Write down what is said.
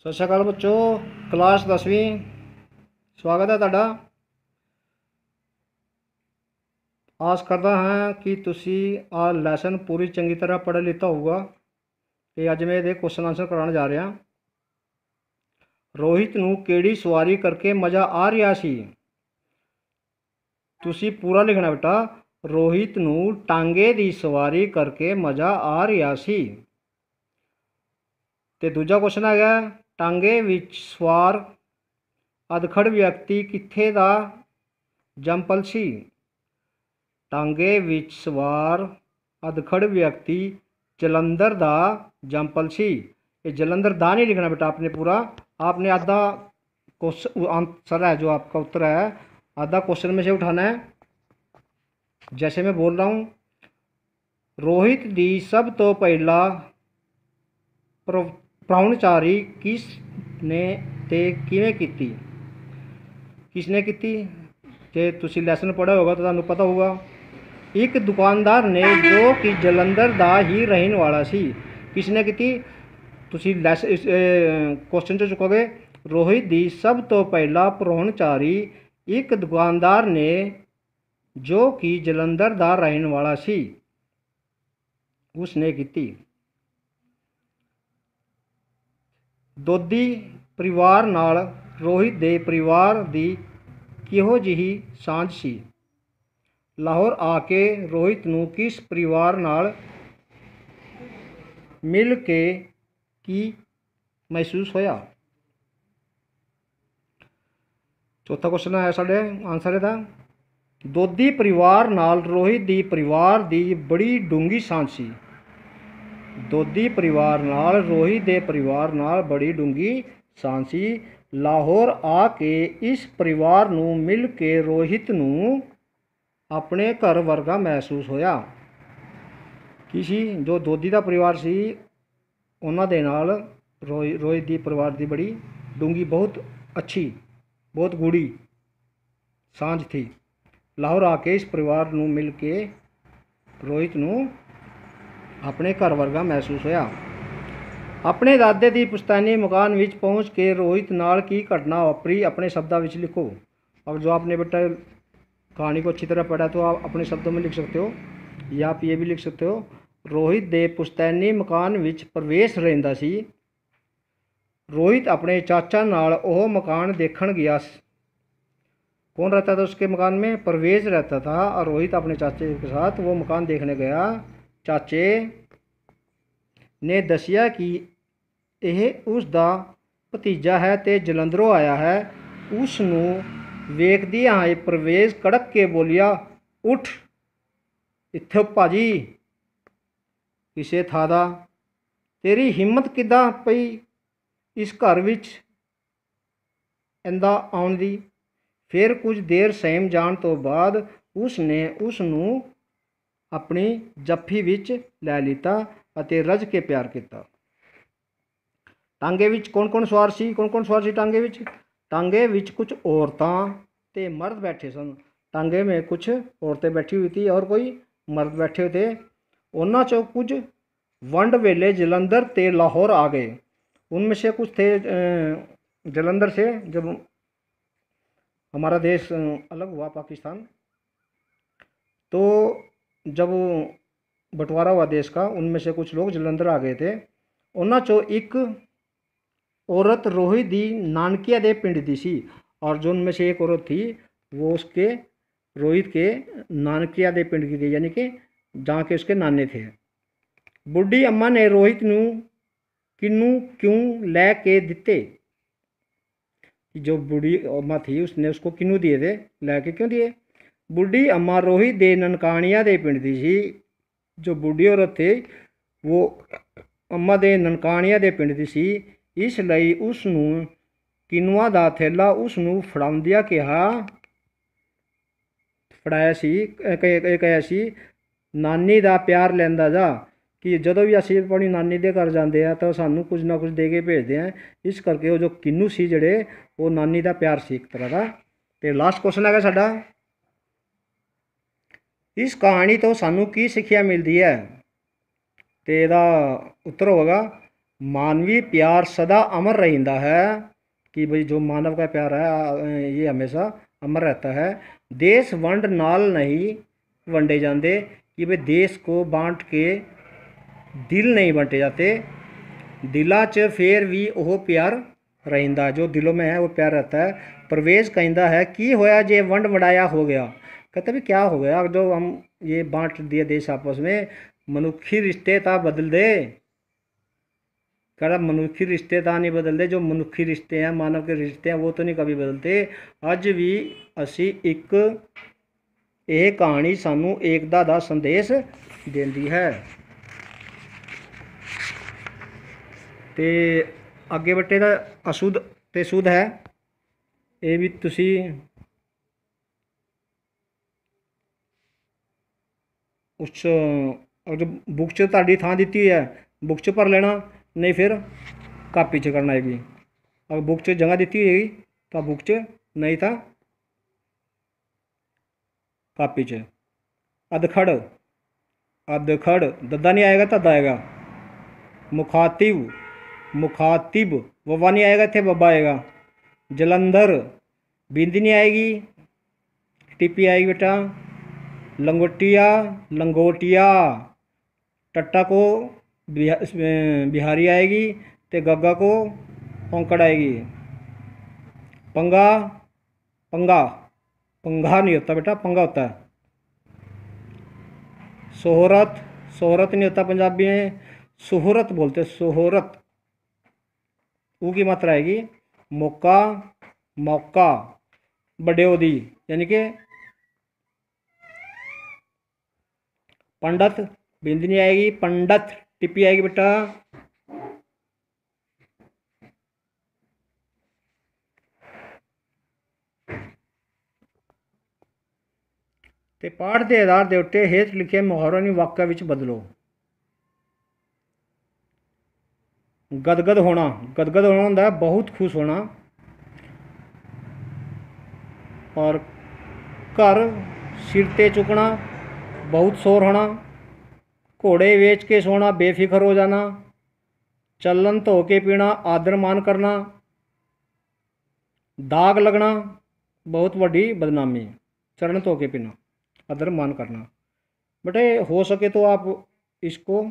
ਸਤਿ ਸ਼੍ਰੀ ਅਕਾਲ ਬੱਚੋ ਕਲਾਸ 10ਵੀਂ ਸਵਾਗਤ ਹੈ ਤੁਹਾਡਾ ਆਸ ਕਰਦਾ ਹਾਂ ਕਿ ਤੁਸੀਂ ਆ ਲੈਸਨ ਪੂਰੀ ਚੰਗੀ ਤਰ੍ਹਾਂ ਪੜ੍ਹ ਲਿੱਤਾ ਹੋਊਗਾ ਤੇ ਅੱਜ ਮੈਂ ਇਹਦੇ ਕੁਐਸਚਨ ਆਨਸਰ ਕਰਾਉਣ ਜਾ ਰਿਹਾ ਰੋਹਿਤ ਨੂੰ ਕਿਹੜੀ ਸਵਾਰੀ ਕਰਕੇ ਮਜ਼ਾ ਆ ਰਿਹਾ ਸੀ ਤੁਸੀਂ ਪੂਰਾ ਲਿਖਣਾ ਬੇਟਾ ਰੋਹਿਤ ਨੂੰ ਟਾਂਗੇ ਦੀ ਸਵਾਰੀ ਕਰਕੇ ਮਜ਼ਾ ਆ ਰਿਹਾ ਸੀ ਤੇ ਦੂਜਾ ਕੁਐਸਚਨ ਆ ਗਿਆ टांगे विच सवार अधखड़ व्यक्ति किथे दा जंपल सी टांगे विच सवार अधखड़ व्यक्ति जलंधर दा जंपल सी ये जलंधर दा नहीं लिखना बेटा आपने पूरा आपने आधा क्वेश्चन आंसर है जो आपका उत्तर है आधा क्वेश्चन में से उठाना है जैसे मैं बोल रहा हूँ रोहित दी सब तो पहला प्रो ਪ੍ਰਾਉਣਚਾਰੀ ਕਿਸ ਨੇ ਤੇ ਕਿਵੇਂ ਕੀਤੀ ਕਿਸ ਨੇ ਕੀਤੀ ਤੇ ਤੁਸੀਂ ਲੈਸਨ ਪੜ੍ਹਿਆ ਹੋਗਾ ਤਾਂ ਤੁਹਾਨੂੰ ਪਤਾ ਹੋਊਗਾ ਇੱਕ ਦੁਕਾਨਦਾਰ ਨੇ ਜੋ ਕਿ ਜਲੰਧਰ ਦਾ ਹੀ ਰਹਿਣ ਵਾਲਾ ਸੀ ਕਿਸ ਨੇ ਕੀਤੀ ਤੁਸੀਂ ਲੈਸ ਇਸ ਕੁਐਸਚਨ ਚ ਚੁੱਕੋਗੇ ਰੋਹਿਤ ਦੀ ਸਭ ਤੋਂ ਪਹਿਲਾ ਪ੍ਰਾਉਣਚਾਰੀ ਇੱਕ ਦੁਕਾਨਦਾਰ ਨੇ ਜੋ ਕਿ ਜਲੰਧਰ ਦਾ ਰਹਿਣ ਵਾਲਾ ਸੀ ਉਸ ਨੇ ਕੀਤੀ ਦੋਦੀ ਪਰਿਵਾਰ ਨਾਲ ਰੋਹਿਤ ਦੇ ਪਰਿਵਾਰ ਦੀ ਕਿਹੋ ਜਿਹੀ ਸਾਂਝ ਸੀ ਲਾਹੌਰ ਆ ਕੇ ਰੋਹਿਤ ਨੂੰ ਕਿਸ ਪਰਿਵਾਰ ਨਾਲ ਮਿਲ ਕੇ ਕੀ ਮਹਿਸੂਸ ਹੋਇਆ ਚੌਥਾ ਕੁਸ਼ਨ ਹੈ ਸਾਡੇ ਆਨਸਰ ਇਹਦਾ ਦੋਦੀ ਪਰਿਵਾਰ ਨਾਲ ਰੋਹਿਤ ਦੀ ਪਰਿਵਾਰ ਦੀ ਬੜੀ ਡੂੰਗੀ ਸਾਂਝ ਸੀ ਦੋਦੀ ਪਰਿਵਾਰ ਨਾਲ ਰੋਹੀ ਦੇ ਪਰਿਵਾਰ ਨਾਲ ਬੜੀ ਡੂੰਗੀ ਸਾਂਸੀ ਲਾਹੌਰ ਆ ਕੇ ਇਸ ਪਰਿਵਾਰ ਨੂੰ ਮਿਲ ਕੇ ਰੋਹਿਤ ਨੂੰ ਆਪਣੇ ਘਰ ਵਰਗਾ ਮਹਿਸੂਸ ਹੋਇਆ ਕਿਸੇ ਜੋ ਦੋਦੀ ਦਾ ਪਰਿਵਾਰ ਸੀ ਉਹਨਾਂ ਦੇ ਨਾਲ ਰੋਹਿਤ ਦੀ ਪਰਿਵਾਰ ਦੀ ਬੜੀ ਡੂੰਗੀ ਬਹੁਤ ਅੱਛੀ ਬਹੁਤ ਗੂੜੀ ਸਾਂਝ ਥੀ ਲਾਹੌਰ ਆ ਕੇ ਇਸ ਪਰਿਵਾਰ ਨੂੰ ਮਿਲ ਕੇ ਰੋਹਿਤ ਨੂੰ अपने घर वर्गा महसूस होया अपने दादे की पुस्तैनी मकान में पहुँच के रोहित नाल की घटना वापरी अपने शब्दों में लिखो और जो आपने बेटा कहानी को अच्छी तरह पढ़ा तो आप अपने शब्दों में लिख सकते हो या आप ये भी लिख सकते हो रोहित दे पुस्तैनी मकान में प्रवेश रहा सी रोहित अपने चाचा नाल ओह मकान देख गया कौन रहता था उसके मकान में प्रवेश रहता था और रोहित अपने चाचे के साथ वो मकान देखने गया ਚਾਚੇ ਨੇ ਦੱਸਿਆ ਕਿ ਇਹ ਉਸ ਦਾ ਭਤੀਜਾ ਹੈ ਤੇ ਜਲੰਧਰੋਂ ਆਇਆ ਹੈ ਉਸ ਨੂੰ ਵੇਖਦਿਆਂ ਹੀ ਪ੍ਰਵੇਸ਼ ਕੜਕ ਕੇ ਬੋਲਿਆ ਉਠ ਇੱਥੇ ਭਾਜੀ ਕਿਸੇ ਥਾ ਦਾ ਤੇਰੀ ਹਿੰਮਤ ਕਿਦਾਂ ਪਈ ਇਸ ਘਰ ਵਿੱਚ ਇੰਦਾ ਆਉਣ ਦੀ ਫਿਰ ਕੁਝ ਦੇਰ ਸਹਿਮ ਜਾਣ ਤੋਂ ਬਾਅਦ ਉਸ ਨੇ ਉਸ ਨੂੰ ਆਪਣੀ ਜੱਫੀ ਵਿੱਚ ਲੈ ਲਿੱਤਾ ਅਤੇ ਰਜ ਕੇ ਪਿਆਰ ਕੀਤਾ ਟਾਂਗੇ ਵਿੱਚ ਕੌਣ-ਕੌਣ ਸਵਾਰ ਸੀ ਕੌਣ-ਕੌਣ ਸਵਾਰ ਸੀ ਟਾਂਗੇ ਵਿੱਚ टांगे ਵਿੱਚ ਕੁਝ ਔਰਤਾਂ ਤੇ ਮਰਦ ਬੈਠੇ ਸਨ ਟਾਂਗੇ ਵਿੱਚ ਕੁਝ ਔਰਤਾਂ ਬੈਠੀ ਹੋਈ ਸੀ ਔਰ ਕੋਈ ਮਰਦ ਬੈਠੇ ਹੋਏ ਥੇ ਉਹਨਾਂ ਚੋਂ ਕੁਝ ਵੰਡ ਵੇਲੇ ਜਲੰਧਰ ਤੇ ਲਾਹੌਰ ਆ गए उनमें से कुछ थे जलंधर से जब हमारा देश अलग हुआ पाकिस्तान तो जब बंटवारा हुआ देश का उनमें से कुछ लोग जलंधर आ गए थे ਉਹਨਾਂ चो एक औरत रोही दी नानकिया दे पिंड दी सी और जो उनमें से एक औरत थी वो उसके रोहित के नानकिया दे पिंड की थी यानी कि जहाँ के उसके नाने थे बुढ़ी अम्मा ने रोहित नू किन्नू क्यों ਲੈ के दिते जो बूढ़ी अम्मा थी उसने उसको किनू दिए थे ਲੈ के क्यों दिए ਬੁੱਢੀ ਅੰਮਾ ਰੋਹੀ ਦੇ ਨਨਕਾਣੀਆਂ ਦੇ ਪਿੰਡ ਦੀ ਸੀ ਜੋ ਬੁੱਢੀ ਔਰਤ ਤੇ ਉਹ ਅੰਮਾ ਦੇ ਨਨਕਾਣੀਆਂ ਦੇ ਪਿੰਡ ਦੀ ਸੀ ਇਸ ਲਈ ਉਸ ਨੂੰ ਕਿਨੂਆ ਦਾ ਥੈਲਾ ਉਸ ਨੂੰ ਫੜਾਉਂਦਿਆ ਕਿਹਾ ਫੜਾਇਆ ਸੀ ਕਹੇ ਕਹਿਆ ਸੀ ਨਾਨੀ ਦਾ ਪਿਆਰ ਲੈਂਦਾ ਜਾ ਕਿ ਜਦੋਂ ਵੀ ਅਸੀਂ ਆਪਣੀ ਨਾਨੀ ਦੇ ਘਰ ਜਾਂਦੇ ਆ ਤਾਂ ਸਾਨੂੰ ਕੁਝ ਨਾ ਕੁਝ ਦੇ ਕੇ ਭੇਜਦੇ ਆ ਇਸ ਕਰਕੇ ਉਹ ਜੋ ਕਿੰਨੂ ਸੀ ਜਿਹੜੇ ਉਹ ਨਾਨੀ ਦਾ ਪਿਆਰ ਸੀ ਇੱਕ ਤਰ੍ਹਾਂ ਦਾ ਤੇ ਲਾਸਟ ਕੁਐਸਚਨ ਹੈਗਾ ਸਾਡਾ इस कहानी तो सू की सिक्ख्या मिलती है तो यदा उत्तर होगा मानवी प्यार सदा अमर रहता है कि भाई जो मानव का प्यार है ये हमेशा अमर रहता है देश वंड नाल नहीं वंडे जाते कि भाई देश को बांट के दिल नहीं बंटे जाते दिला च फिर भी वह प्यार रहा जो दिलों में है वो प्यार रहता है प्रवेश कहता है कि होया जे वंड वंडाया हो गया कहते भी क्या हो गया जो हम ये बांट दिए देश आपस में मनुखी रिश्ते था बदल दे कह रहा मनुखी रिश्ते था नहीं बदलते जो मनुखी रिश्ते हैं मानव के रिश्ते हैं वो तो नहीं कभी बदलते ਅੱਜ ਵੀ ਅਸੀਂ ਇੱਕ ਇਹ ਕਹਾਣੀ ਸਾਨੂੰ ਏਕਤਾ ਦਾ ਸੰਦੇਸ਼ ਦਿੰਦੀ ਹੈ ਤੇ ਅੱਗੇ ਬੱਟੇ ਦਾ ਅਸ਼ੁੱਧ ਤੇ ਸ਼ੁੱਧ ਹੈ ਇਹ ਵੀ ਤੁਸੀਂ उस अगर बुक च ਤੁਹਾਡੀ ਥਾਂ ਦਿੱਤੀ ਹੈ ਬੁੱਕ 'ਚ ਭਰ ਲੈਣਾ ਨਹੀਂ ਫਿਰ ਕਾਪੀ 'ਚ ਕਰਨਾ ਹੈਗੀ ਅਗਰ ਬੁੱਕ 'ਚ ਜਗ੍ਹਾ ਦਿੱਤੀ ਹੋਏਗੀ ਤਾਂ ਬੁੱਕ 'ਚ ਨਹੀਂ ਤਾਂ अद खड़ अद खड़ दद्दा नहीं आएगा तद्दा आएगा मुखातिब मुखातिब बबा नहीं आएगा थे बबा आएगा जलंधर बिंदी नहीं आएगी टिपी आएगी बेटा लंगोटिया लंगोटिया टट्टा को बिहारी आएगी ते गग्गा को पंकड़ आएगी पंगा पंगा पंगा नहीं होता बेटा पंगा होता है सोहरत सोहरत नहीं होता पंजाबी में सोहरत बोलते सोहरत ऊ की मात्रा आएगी मौका मौका बडेओदी यानी कि ਪੰਡਤ बिंदी नहीं आएगी पंडत टिप्पी आएगी बेटा ਤੇ ਪਾਠ ਦੇ ਆਧਾਰ ਦੇ ਉੱਤੇ ਹੇਠ ਲਿਖੇ ਮੁਹਾਵਰੇ ਨੂੰ ਵਾਕਿਆ ਵਿੱਚ ਬਦਲੋ ਗਦਗਦ ਹੋਣਾ ਗਦਗਦ ਹੋਣਾ ਹੁੰਦਾ ਬਹੁਤ ਖੁਸ਼ ਹੋਣਾ ਔਰ ਘਰ ਸਿਰ ਤੇ ਚੁਕਣਾ बहुत शोर होना घोड़े बेच के सोना बेफिक्र हो जाना चलन तो के पीना आदर मान करना दाग लगना बहुत बड़ी बदनामी है चरण तो के पीना आदर मान करना बेटे हो सके तो आप इसको